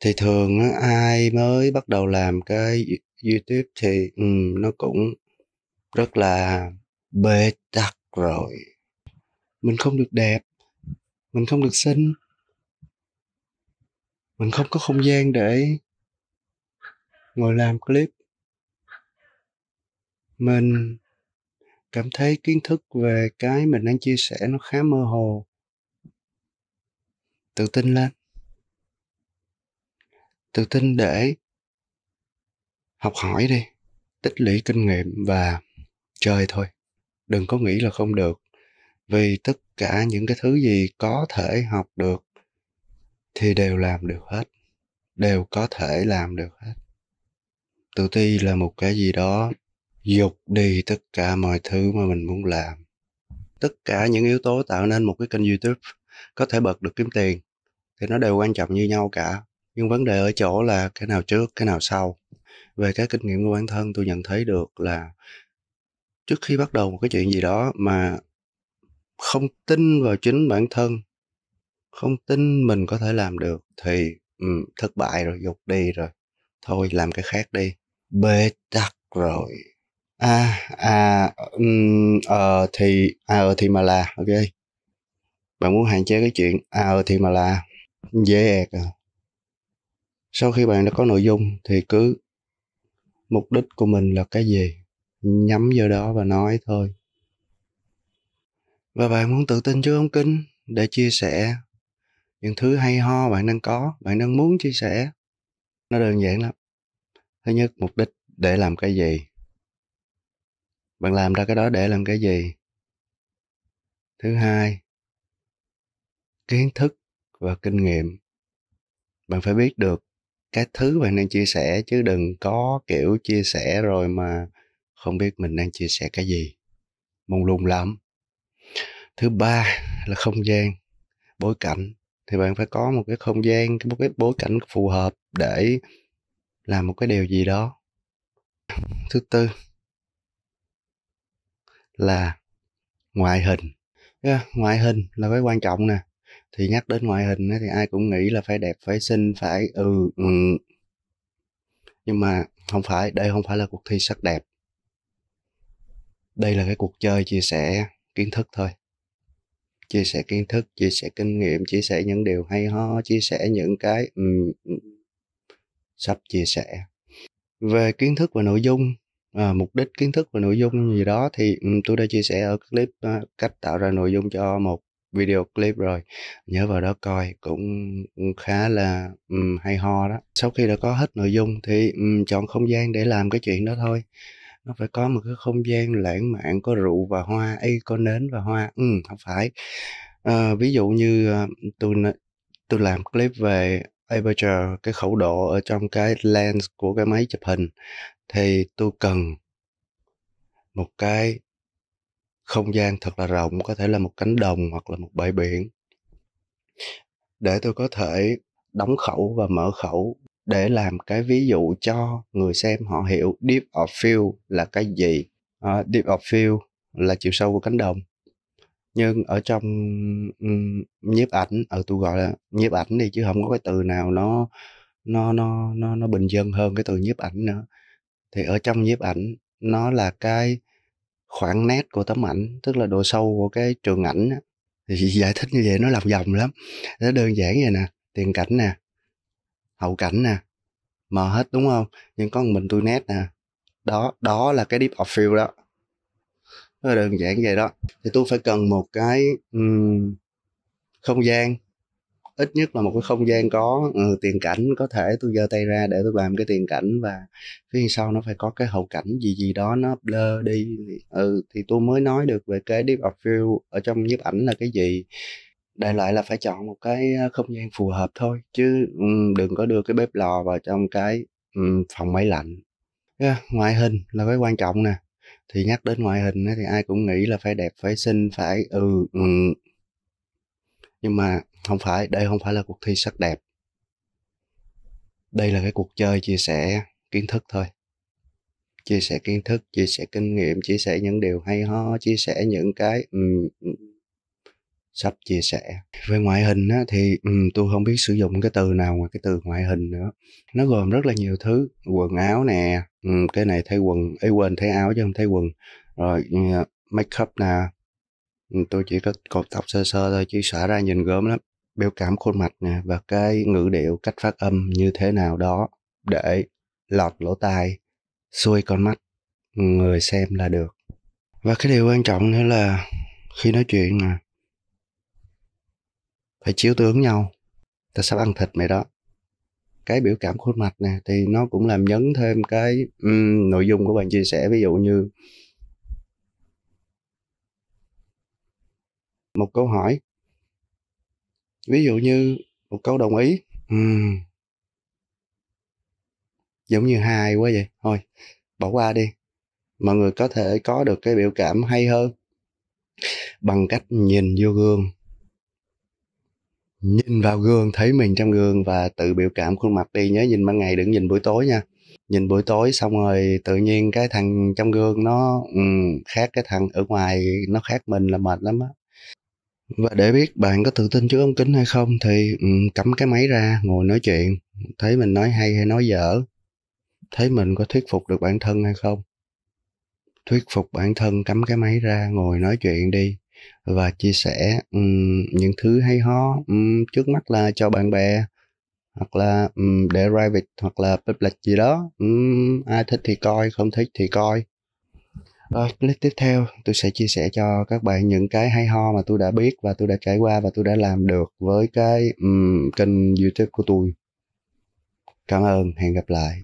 thì thường ai mới bắt đầu làm cái youtube thì um, nó cũng rất là bê tắc rồi mình không được đẹp mình không được xinh mình không có không gian để ngồi làm clip mình cảm thấy kiến thức về cái mình đang chia sẻ nó khá mơ hồ tự tin lên tự tin để học hỏi đi tích lũy kinh nghiệm và chơi thôi đừng có nghĩ là không được vì tất cả những cái thứ gì có thể học được thì đều làm được hết đều có thể làm được hết tự ti là một cái gì đó dục đi tất cả mọi thứ mà mình muốn làm tất cả những yếu tố tạo nên một cái kênh youtube có thể bật được kiếm tiền thì nó đều quan trọng như nhau cả nhưng vấn đề ở chỗ là cái nào trước cái nào sau về cái kinh nghiệm của bản thân tôi nhận thấy được là trước khi bắt đầu một cái chuyện gì đó mà không tin vào chính bản thân không tin mình có thể làm được thì um, thất bại rồi dục đi rồi thôi làm cái khác đi bê tắc rồi à à um, ờ thì à ờ thì mà là ok bạn muốn hạn chế cái chuyện à ờ thì mà là dễ ẹt à sau khi bạn đã có nội dung thì cứ mục đích của mình là cái gì nhắm vô đó và nói thôi và bạn muốn tự tin trước ông kinh để chia sẻ những thứ hay ho bạn đang có bạn đang muốn chia sẻ nó đơn giản lắm thứ nhất mục đích để làm cái gì bạn làm ra cái đó để làm cái gì thứ hai kiến thức và kinh nghiệm bạn phải biết được cái thứ bạn đang chia sẻ chứ đừng có kiểu chia sẻ rồi mà không biết mình đang chia sẻ cái gì mông lung lắm thứ ba là không gian bối cảnh thì bạn phải có một cái không gian một cái bối cảnh phù hợp để làm một cái điều gì đó thứ tư là ngoại hình yeah, ngoại hình là cái quan trọng nè thì nhắc đến ngoại hình thì ai cũng nghĩ là phải đẹp phải xinh phải ừ, ừ nhưng mà không phải đây không phải là cuộc thi sắc đẹp đây là cái cuộc chơi chia sẻ kiến thức thôi chia sẻ kiến thức chia sẻ kinh nghiệm chia sẻ những điều hay ho chia sẻ những cái um, sắp chia sẻ về kiến thức và nội dung à, mục đích kiến thức và nội dung gì đó thì um, tôi đã chia sẻ ở clip à, cách tạo ra nội dung cho một video clip rồi nhớ vào đó coi cũng khá là um, hay ho đó sau khi đã có hết nội dung thì um, chọn không gian để làm cái chuyện đó thôi nó phải có một cái không gian lãng mạn có rượu và hoa y có nến và hoa ừ không phải à, ví dụ như uh, tôi tôi làm clip về aperture cái khẩu độ ở trong cái lens của cái máy chụp hình thì tôi cần một cái không gian thật là rộng có thể là một cánh đồng hoặc là một bãi biển để tôi có thể đóng khẩu và mở khẩu để làm cái ví dụ cho người xem họ hiểu deep of field là cái gì uh, deep of field là chiều sâu của cánh đồng nhưng ở trong um, nhiếp ảnh ở ờ, tôi gọi là nhiếp ảnh đi chứ không có cái từ nào nó nó nó nó nó bình dân hơn cái từ nhiếp ảnh nữa thì ở trong nhiếp ảnh nó là cái khoảng nét của tấm ảnh tức là độ sâu của cái trường ảnh thì giải thích như vậy nó làm vòng lắm nó đơn giản vậy nè tiền cảnh nè hậu cảnh nè mờ hết đúng không nhưng có mình tôi nét nè đó đó là cái deep of field đó nó đơn giản vậy đó thì tôi phải cần một cái um, không gian ít nhất là một cái không gian có ừ, tiền cảnh có thể tôi giơ tay ra để tôi làm cái tiền cảnh và phía sau nó phải có cái hậu cảnh gì gì đó nó blur đi ừ thì tôi mới nói được về cái deep of field ở trong nhiếp ảnh là cái gì đại loại là phải chọn một cái ờ, không gian phù hợp thôi chứ ừ, đừng có đưa cái bếp lò vào trong cái ừ, phòng máy lạnh yeah, ngoại hình là cái quan trọng nè thì nhắc đến ngoại hình thì ai cũng nghĩ là phải đẹp phải xinh phải ừ, ừ nhưng mà không phải đây không phải là cuộc thi sắc đẹp đây là cái cuộc chơi chia sẻ kiến thức thôi chia sẻ kiến thức chia sẻ kinh nghiệm chia sẻ những điều hay ho chia sẻ những cái um, sắp chia sẻ về ngoại hình á, thì um, tôi không biết sử dụng cái từ nào ngoài cái từ ngoại hình nữa nó gồm rất là nhiều thứ quần áo nè um, cái này thay quần ấy quên thay áo chứ không thay quần rồi uh, make up nè tôi chỉ có cột tóc sơ sơ thôi chứ xả ra nhìn gớm lắm biểu cảm khuôn mặt nè và cái ngữ điệu cách phát âm như thế nào đó để lọt lỗ tai xuôi con mắt người xem là được và cái điều quan trọng nữa là khi nói chuyện mà phải chiếu tướng nhau ta sắp ăn thịt mày đó cái biểu cảm khuôn mặt nè thì nó cũng làm nhấn thêm cái um, nội dung của bạn chia sẻ ví dụ như một câu hỏi ví dụ như một câu đồng ý uhm. giống như hài quá vậy thôi bỏ qua đi mọi người có thể có được cái biểu cảm hay hơn bằng cách nhìn vô gương nhìn vào gương thấy mình trong gương và tự biểu cảm khuôn mặt đi nhớ nhìn ban ngày đừng nhìn buổi tối nha nhìn buổi tối xong rồi tự nhiên cái thằng trong gương nó um, khác cái thằng ở ngoài nó khác mình là mệt lắm á và để biết bạn có tự tin trước ống kính hay không thì um, cắm cái máy ra ngồi nói chuyện thấy mình nói hay hay nói dở thấy mình có thuyết phục được bản thân hay không thuyết phục bản thân cắm cái máy ra ngồi nói chuyện đi và chia sẻ um, những thứ hay ho um, trước mắt là cho bạn bè hoặc là um, để private hoặc là public gì đó um, ai thích thì coi không thích thì coi rồi, ờ, clip tiếp theo tôi sẽ chia sẻ cho các bạn những cái hay ho mà tôi đã biết và tôi đã trải qua và tôi đã làm được với cái um, kênh YouTube của tôi. Cảm ơn, hẹn gặp lại.